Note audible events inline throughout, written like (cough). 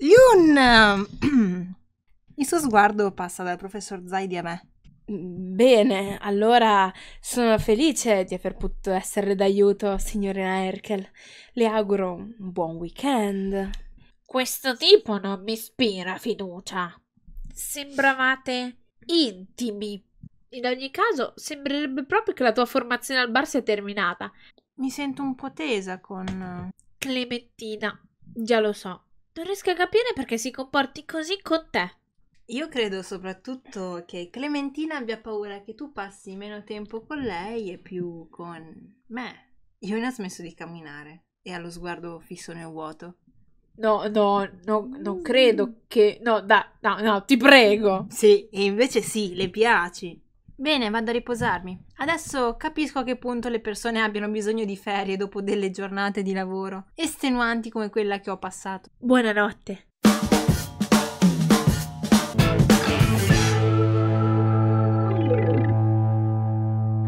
Yun! Ehm, (clears throat) il suo sguardo passa dal professor Zaidi a me. Bene, allora sono felice di aver potuto essere d'aiuto, signorina Erkel. Le auguro un buon weekend. Questo tipo non mi ispira fiducia. Sembravate intimi. In ogni caso, sembrerebbe proprio che la tua formazione al bar sia terminata. Mi sento un po' tesa con... Clementina, già lo so, non riesco a capire perché si comporti così con te. Io credo soprattutto che Clementina abbia paura che tu passi meno tempo con lei e più con me. Yuna ha smesso di camminare e ha lo sguardo fisso nel vuoto. No, no, no, non credo che... No, da, no, no, ti prego. Sì, e invece sì, le piaci. Bene, vado a riposarmi. Adesso capisco a che punto le persone abbiano bisogno di ferie dopo delle giornate di lavoro estenuanti come quella che ho passato. Buonanotte.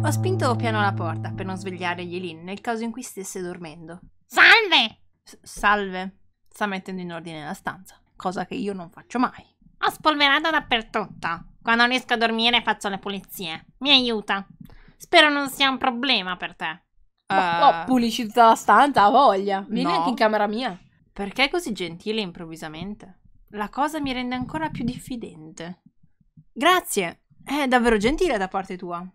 Ho spinto piano la porta per non svegliare Yelin nel caso in cui stesse dormendo. Salve! S- salve. Sta mettendo in ordine la stanza, cosa che io non faccio mai. Ho spolverato dappertutto. Quando riesco a dormire faccio le pulizie. Mi aiuta. Spero non sia un problema per te. uh... no, pulisci tutta la stanza, ha voglia. Vieni no. anche in camera mia. Perché è così gentile improvvisamente? La cosa mi rende ancora più diffidente. Grazie, è davvero gentile da parte tua.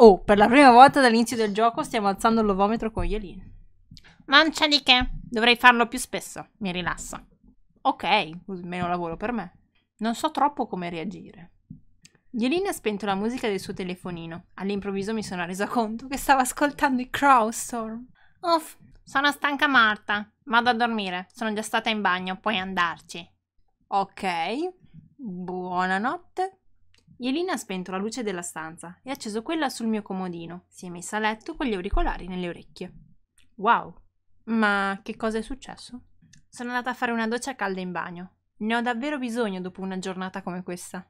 Oh, per la prima volta dall'inizio del gioco stiamo alzando l'ovometro con Yelin. Non c'è di che, dovrei farlo più spesso, mi rilassa. Ok, meno lavoro per me. Non so troppo come reagire. Yelin ha spento la musica del suo telefonino. All'improvviso mi sono resa conto che stava ascoltando i Crowstorm. Uff, sono stanca Marta. Vado a dormire. Sono già stata in bagno, puoi andarci. Ok, buonanotte. Yelin ha spento la luce della stanza e ha acceso quella sul mio comodino. Si è messa a letto con gli auricolari nelle orecchie. Wow, ma che cosa è successo? Sono andata a fare una doccia calda in bagno. Ne ho davvero bisogno dopo una giornata come questa.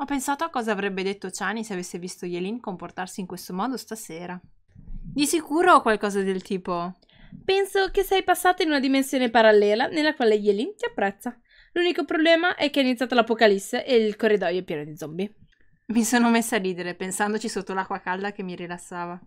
Ho pensato a cosa avrebbe detto Chani se avesse visto Yelin comportarsi in questo modo stasera. Di sicuro qualcosa del tipo: Penso che sei passata in una dimensione parallela nella quale Yelin ti apprezza. L'unico problema è che è iniziata l'apocalisse e il corridoio è pieno di zombie. Mi sono messa a ridere pensandoci sotto l'acqua calda che mi rilassava.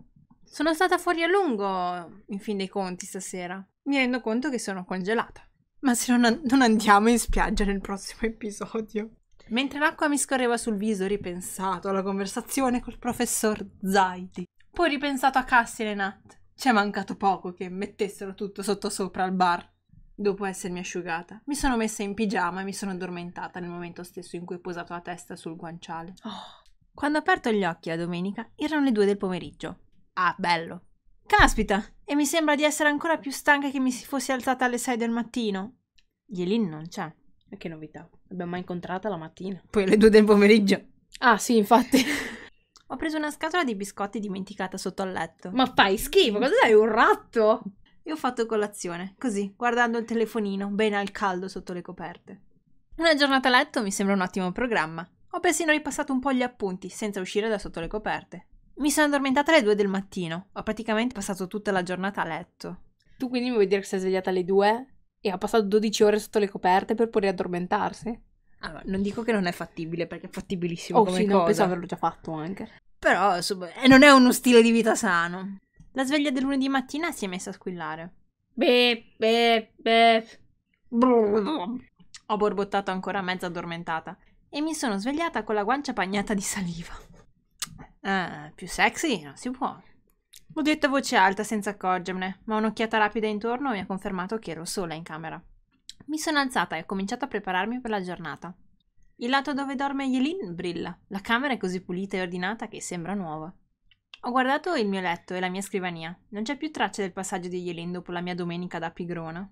Sono stata fuori a lungo, in fin dei conti, stasera. Mi rendo conto che sono congelata. Ma se non, non andiamo in spiaggia nel prossimo episodio. Mentre l'acqua mi scorreva sul viso, ho ripensato alla conversazione col professor Zaidi. Poi ho ripensato a Cassie e Nat. Ci è mancato poco che mettessero tutto sottosopra al bar. Dopo essermi asciugata, mi sono messa in pigiama e mi sono addormentata nel momento stesso in cui ho posato la testa sul guanciale. Oh. Quando ho aperto gli occhi la domenica, erano le due del pomeriggio. Ah, bello! Caspita, e mi sembra di essere ancora più stanca che mi si fosse alzata alle 6 del mattino. Yelin non c'è. E che novità, l'abbiamo mai incontrata la mattina. Poi alle 2 del pomeriggio. Ah, sì, infatti. (laughs) Ho preso una scatola di biscotti dimenticata sotto al letto. Ma fai schifo, cosa sei un ratto? E ho fatto colazione, così, guardando il telefonino, bene al caldo sotto le coperte. Una giornata a letto mi sembra un ottimo programma. Ho persino ripassato un po' gli appunti, senza uscire da sotto le coperte. Mi sono addormentata alle 2 del mattino. Ho praticamente passato tutta la giornata a letto. Tu quindi mi vuoi dire che sei svegliata alle 2 e ha passato 12 ore sotto le coperte per poi riaddormentarsi? Allora, non dico che non è fattibile perché è fattibilissimo oh, come sì, cosa. No, penso averlo già fatto anche. Però insomma, eh, non è uno stile di vita sano. La sveglia del lunedì mattina si è messa a squillare. Beh, beh, beh. Ho borbottato ancora mezza addormentata e mi sono svegliata con la guancia bagnata di saliva. Eh, più sexy non si può. Ho detto a voce alta senza accorgermene, ma un'occhiata rapida intorno mi ha confermato che ero sola in camera. Mi sono alzata e ho cominciato a prepararmi per la giornata. Il lato dove dorme Yelin brilla, la camera è così pulita e ordinata che sembra nuova. Ho guardato il mio letto e la mia scrivania. Non c'è più traccia del passaggio di Yelin dopo la mia domenica da pigrona.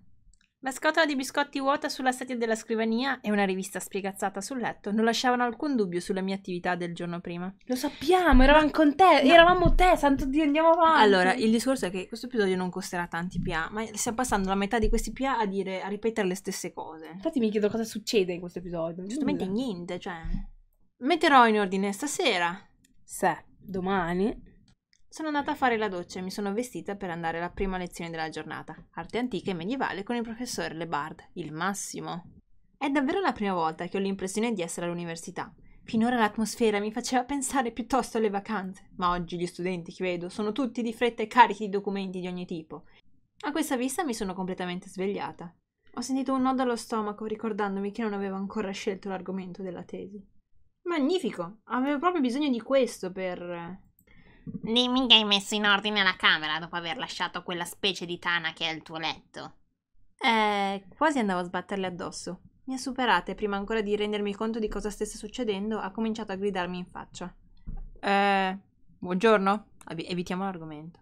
La scatola di biscotti vuota sulla sedia della scrivania e una rivista spiegazzata sul letto non lasciavano alcun dubbio sulla mia attività del giorno prima. Lo sappiamo, eravamo con te, no. eravamo te, santo Dio, andiamo avanti. Allora, il discorso è che questo episodio non costerà tanti PA, ma stiamo passando la metà di questi PA a, dire, a ripetere le stesse cose. Infatti mi chiedo cosa succede in questo episodio. Giustamente niente, cioè... Metterò in ordine stasera. Se, domani sono andata a fare la doccia e mi sono vestita per andare alla prima lezione della giornata, arte antica e medievale con il professore Lebard, il massimo. È davvero la prima volta che ho l'impressione di essere all'università. Finora l'atmosfera mi faceva pensare piuttosto alle vacanze, ma oggi gli studenti che vedo sono tutti di fretta e carichi di documenti di ogni tipo. A questa vista mi sono completamente svegliata. Ho sentito un nodo allo stomaco ricordandomi che non avevo ancora scelto l'argomento della tesi. Magnifico! Avevo proprio bisogno di questo per... Dimmi che hai messo in ordine la camera dopo aver lasciato quella specie di tana che è il tuo letto. Eh, quasi andavo a sbatterle addosso. Mi ha superata e prima ancora di rendermi conto di cosa stesse succedendo, ha cominciato a gridarmi in faccia. Eh, buongiorno? Evitiamo l'argomento.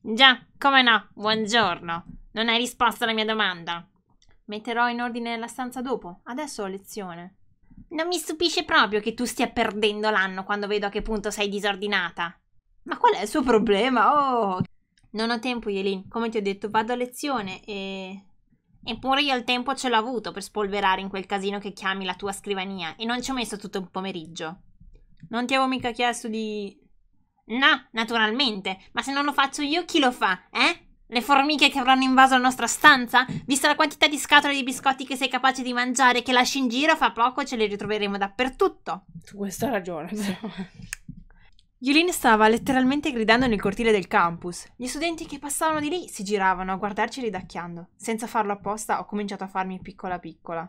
Già, come no, buongiorno. Non hai risposto alla mia domanda. Metterò in ordine la stanza dopo. Adesso ho lezione. Non mi stupisce proprio che tu stia perdendo l'anno quando vedo a che punto sei disordinata. Ma qual è il suo problema? Oh! Non ho tempo, Yelin. Come ti ho detto, vado a lezione e... Eppure io il tempo ce l'ho avuto per spolverare in quel casino che chiami la tua scrivania e non ci ho messo tutto il pomeriggio. Non ti avevo mica chiesto di... No, naturalmente, ma se non lo faccio io chi lo fa, eh? Le formiche che avranno invaso la nostra stanza? Vista la quantità di scatole di biscotti che sei capace di mangiare e che lasci in giro, fa poco ce le ritroveremo dappertutto. Tu questa ragione. però. Yulin stava letteralmente gridando nel cortile del campus. Gli studenti che passavano di lì si giravano a guardarci ridacchiando. Senza farlo apposta ho cominciato a farmi piccola piccola.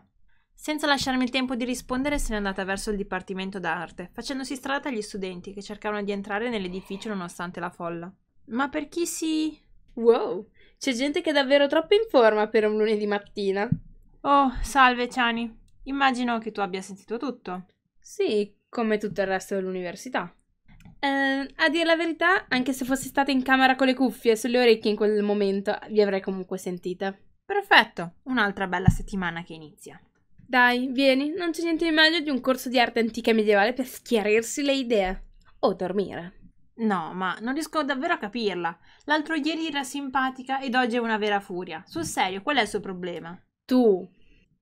Senza lasciarmi il tempo di rispondere se n'è andata verso il dipartimento d'arte, facendosi strada agli studenti che cercavano di entrare nell'edificio nonostante la folla. Ma per chi si... Wow, c'è gente che è davvero troppo in forma per un lunedì mattina. Oh, salve Chani. Immagino che tu abbia sentito tutto. Sì, come tutto il resto dell'università. Eh, a dire la verità, anche se fossi stata in camera con le cuffie sulle orecchie in quel momento, vi avrei comunque sentita. Perfetto, un'altra bella settimana che inizia. Dai, vieni, non c'è niente di meglio di un corso di arte antica e medievale per schiarirsi le idee. O dormire. No, ma non riesco davvero a capirla. L'altro ieri era simpatica ed oggi è una vera furia. Sul serio, qual è il suo problema? Tu.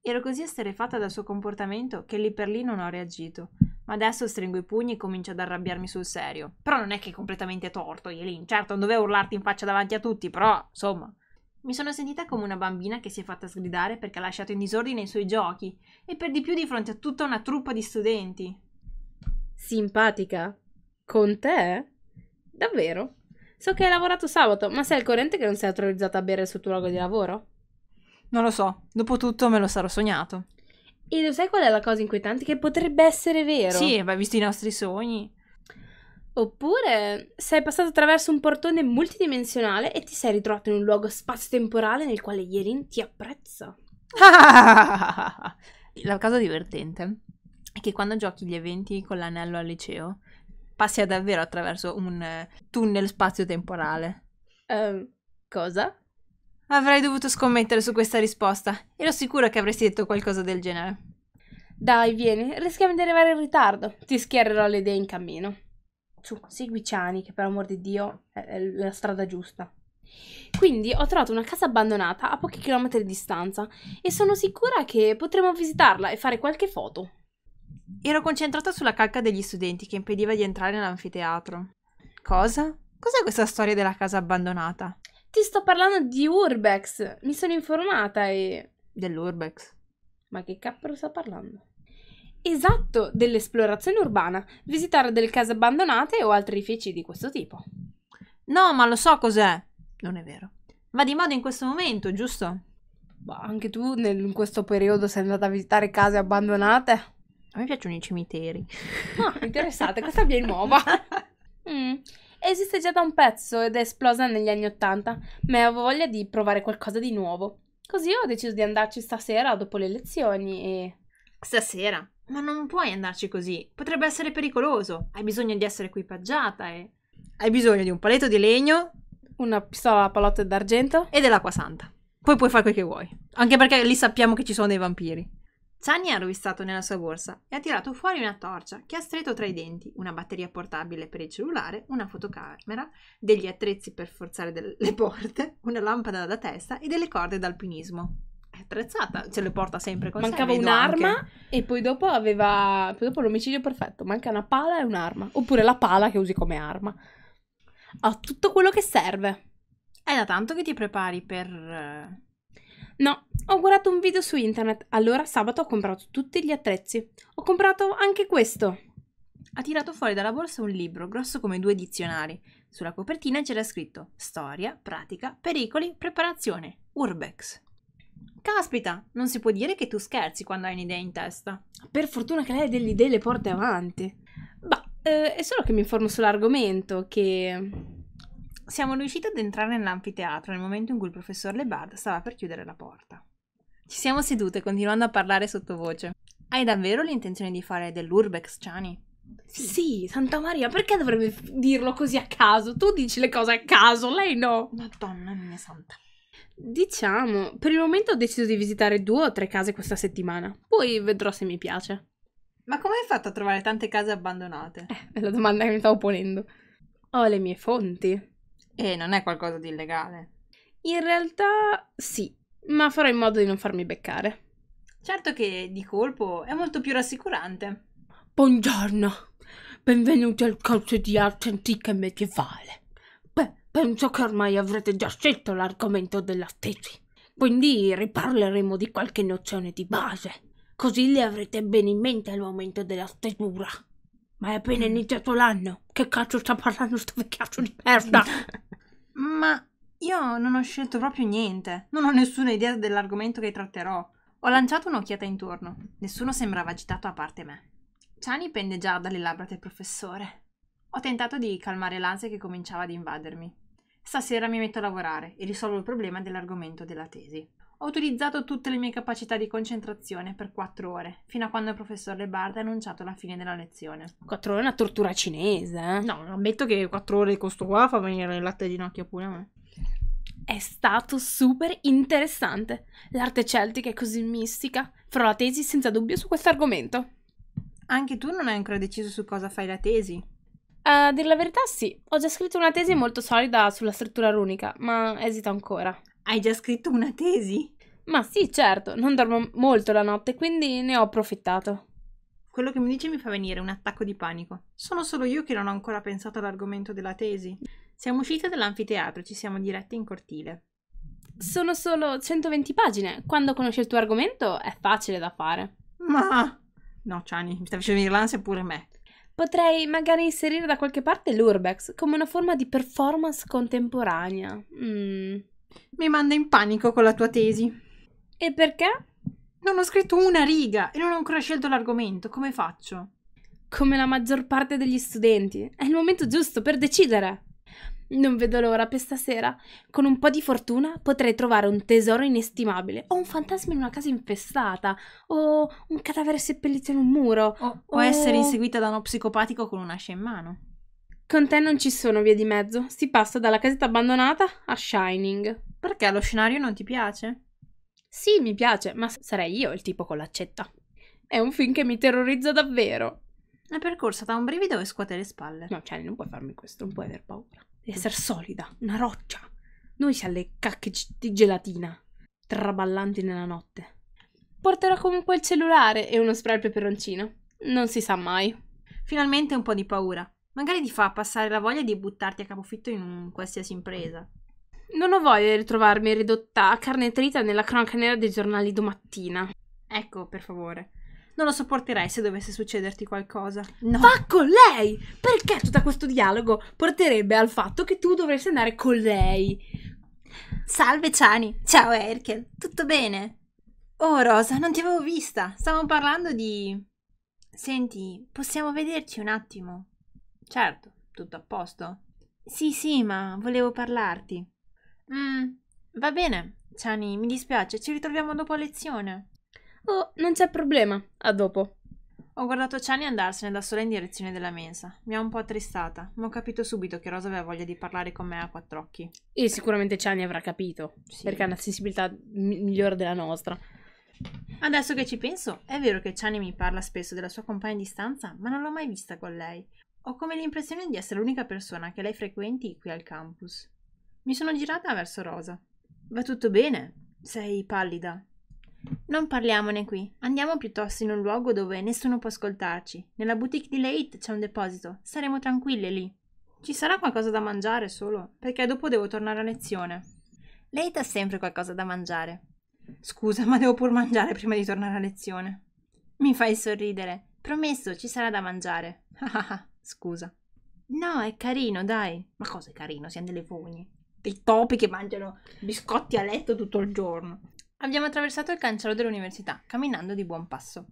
Ero così esterefatta dal suo comportamento che lì per lì non ho reagito. Ma adesso stringo i pugni e comincio ad arrabbiarmi sul serio. Però non è che è completamente torto, Yelin. Certo, non dovevo urlarti in faccia davanti a tutti, però, insomma. Mi sono sentita come una bambina che si è fatta sgridare perché ha lasciato in disordine i suoi giochi, e per di più di fronte a tutta una truppa di studenti. Simpatica? Con te? Davvero? So che hai lavorato sabato, ma sei al corrente che non sei autorizzata a bere sul tuo luogo di lavoro? Non lo so, dopo tutto me lo sarò sognato. E lo sai qual è la cosa inquietante? Che potrebbe essere vero. Sì, ma hai visto i nostri sogni. Oppure sei passato attraverso un portone multidimensionale e ti sei ritrovato in un luogo spazio-temporale nel quale Yelin ti apprezza. (laughs) la cosa divertente è che quando giochi gli eventi con l'anello al liceo, passi davvero attraverso un eh, tunnel spazio-temporale. Um, cosa? Avrei dovuto scommettere su questa risposta. Ero sicura che avresti detto qualcosa del genere. Dai, vieni, rischiamo di arrivare in ritardo. Ti schiererò le idee in cammino. Su, segui Ciani, che per amor di Dio è la strada giusta. Quindi ho trovato una casa abbandonata a pochi chilometri di distanza e sono sicura che potremo visitarla e fare qualche foto. Ero concentrata sulla calca degli studenti che impediva di entrare nell'anfiteatro. Cosa? Cos'è questa storia della casa abbandonata? Ti sto parlando di Urbex. Mi sono informata e... Dell'Urbex. Ma che cappero sta parlando? Esatto, dell'esplorazione urbana, visitare delle case abbandonate o altri feci di questo tipo. No, ma lo so cos'è. Non è vero. Va di moda in questo momento, giusto? Ma boh, anche tu nel, in questo periodo sei andata a visitare case abbandonate? A me piacciono i cimiteri. Ah, interessante, questa via è nuova. (laughs) Mm esiste già da un pezzo ed è esplosa negli anni Ottanta, ma avevo voglia di provare qualcosa di nuovo. Così ho deciso di andarci stasera dopo le lezioni e... Stasera? Ma non puoi andarci così, potrebbe essere pericoloso. Hai bisogno di essere equipaggiata e... Hai bisogno di un paletto di legno, una pistola a palotte d'argento e dell'acqua santa. Poi puoi fare quel che vuoi. Anche perché lì sappiamo che ci sono dei vampiri. Chani ha rovistato nella sua borsa e ha tirato fuori una torcia che ha stretto tra i denti, una batteria portabile per il cellulare, una fotocamera, degli attrezzi per forzare delle, le porte, una lampada da testa e delle corde d'alpinismo. È attrezzata, ce le porta sempre con Mancava sé. Mancava un'arma anche... e poi dopo aveva poi dopo l'omicidio perfetto, manca una pala e un'arma, oppure la pala che usi come arma. Ha tutto quello che serve. È da tanto che ti prepari per eh, No, ho guardato un video su internet, allora sabato ho comprato tutti gli attrezzi. Ho comprato anche questo. Ha tirato fuori dalla borsa un libro, grosso come due dizionari. Sulla copertina c'era scritto Storia, pratica, pericoli, preparazione, urbex. Caspita, non si può dire che tu scherzi quando hai un'idea in testa. Per fortuna che lei delle idee le porta avanti. Bah, eh, è solo che mi informo sull'argomento, che siamo riusciti ad entrare nell'anfiteatro nel momento in cui il professor Lebard stava per chiudere la porta. Ci siamo sedute, continuando a parlare sottovoce. Hai davvero l'intenzione di fare dell'Urbex, Chani? Sì. sì, Santa Maria, perché dovrebbe dirlo così a caso? Tu dici le cose a caso, lei no. Madonna mia santa. Diciamo, per il momento ho deciso di visitare due o tre case questa settimana, poi vedrò se mi piace. Ma come hai fatto a trovare tante case abbandonate? Eh, è la domanda che mi stavo ponendo. Ho le mie fonti. E non è qualcosa di illegale. In realtà sì, ma farò in modo di non farmi beccare. Certo che di colpo è molto più rassicurante. Buongiorno, benvenuti al corso di arte antica e medievale. Beh, penso che ormai avrete già scelto l'argomento della tesi, quindi riparleremo di qualche nozione di base, così le avrete bene in mente al momento della stesura. Ma è appena mm. iniziato l'anno, che cazzo sta parlando sto vecchiaccio di merda? (laughs) Ma io non ho scelto proprio niente, non ho nessuna idea dell'argomento che tratterò. Ho lanciato un'occhiata intorno. Nessuno sembrava agitato a parte me. Chani pende già dalle labbra del professore. Ho tentato di calmare l'ansia che cominciava ad invadermi. Stasera mi metto a lavorare e risolvo il problema dell'argomento della tesi. Ho utilizzato tutte le mie capacità di concentrazione per quattro ore, fino a quando il professor Le Bard ha annunciato la fine della lezione. Quattro ore è una tortura cinese, eh? No, ammetto che quattro ore di questo qua fa venire il latte di nocchia pure a me. È stato super interessante. L'arte celtica è così mistica. Farò la tesi senza dubbio su questo argomento. Anche tu non hai ancora deciso su cosa fai la tesi? A dir la verità, sì. Ho già scritto una tesi molto solida sulla struttura runica, ma esito ancora. Hai già scritto una tesi? Ma sì, certo, non dormo molto la notte, quindi ne ho approfittato. Quello che mi dice mi fa venire un attacco di panico. Sono solo io che non ho ancora pensato all'argomento della tesi. Siamo uscite dall'anfiteatro, ci siamo diretti in cortile. Sono solo 120 pagine. Quando conosci il tuo argomento è facile da fare. Ma... No, Ciani, mi sta facendo venire l'ansia pure me. Potrei magari inserire da qualche parte l'urbex come una forma di performance contemporanea. Mmm. Mi manda in panico con la tua tesi. E perché? Non ho scritto una riga e non ho ancora scelto l'argomento. Come faccio? Come la maggior parte degli studenti. È il momento giusto per decidere. Non vedo l'ora per stasera. Con un po' di fortuna potrei trovare un tesoro inestimabile, o un fantasma in una casa infestata, o un cadavere seppellito in un muro, o, o... o essere inseguita da uno psicopatico con un'ascia in mano. Con te non ci sono vie di mezzo, si passa dalla casetta abbandonata a Shining. Perché lo scenario non ti piace? Sì, mi piace, ma sarei io il tipo con l'accetta. È un film che mi terrorizza davvero. La percorsa da un brivido e scuote le spalle. No, cioè, non puoi farmi questo, non puoi aver paura. Devi mm. essere solida, una roccia. Noi siamo le cacche di gelatina, traballanti nella notte. Porterò comunque il cellulare e uno spray al peperoncino. Non si sa mai. Finalmente un po' di paura. Magari ti fa passare la voglia di buttarti a capofitto in un qualsiasi impresa. Non ho voglia di ritrovarmi ridotta a carne trita nella cronaca nera dei giornali domattina. Ecco, per favore. Non lo sopporterei se dovesse succederti qualcosa. No. Va con lei! Perché tutto questo dialogo porterebbe al fatto che tu dovresti andare con lei? Salve Ciani, ciao Erkel, tutto bene? Oh Rosa, non ti avevo vista. Stavamo parlando di... Senti, possiamo vederci un attimo? Certo, tutto a posto. Sì, sì, ma volevo parlarti. Mm, va bene, Chani, mi dispiace, ci ritroviamo dopo lezione. Oh, non c'è problema, a dopo. Ho guardato Chani andarsene da sola in direzione della mensa. Mi ha un po' attristata, ma ho capito subito che Rosa aveva voglia di parlare con me a quattro occhi. E sicuramente Chani avrà capito, sì. perché ha una sensibilità migliore della nostra. Adesso che ci penso, è vero che Chani mi parla spesso della sua compagna di stanza, ma non l'ho mai vista con lei. Ho come l'impressione di essere l'unica persona che lei frequenti qui al campus. Mi sono girata verso Rosa. Va tutto bene? Sei pallida. Non parliamone qui. Andiamo piuttosto in un luogo dove nessuno può ascoltarci. Nella boutique di Late c'è un deposito. Saremo tranquille lì. Ci sarà qualcosa da mangiare solo, perché dopo devo tornare a lezione. Late ha sempre qualcosa da mangiare. Scusa, ma devo pur mangiare prima di tornare a lezione. Mi fai sorridere. Promesso, ci sarà da mangiare. Ah, (laughs) scusa. No, è carino, dai. Ma cosa è carino? Siamo delle fogne dei topi che mangiano biscotti a letto tutto il giorno. Abbiamo attraversato il cancello dell'università, camminando di buon passo.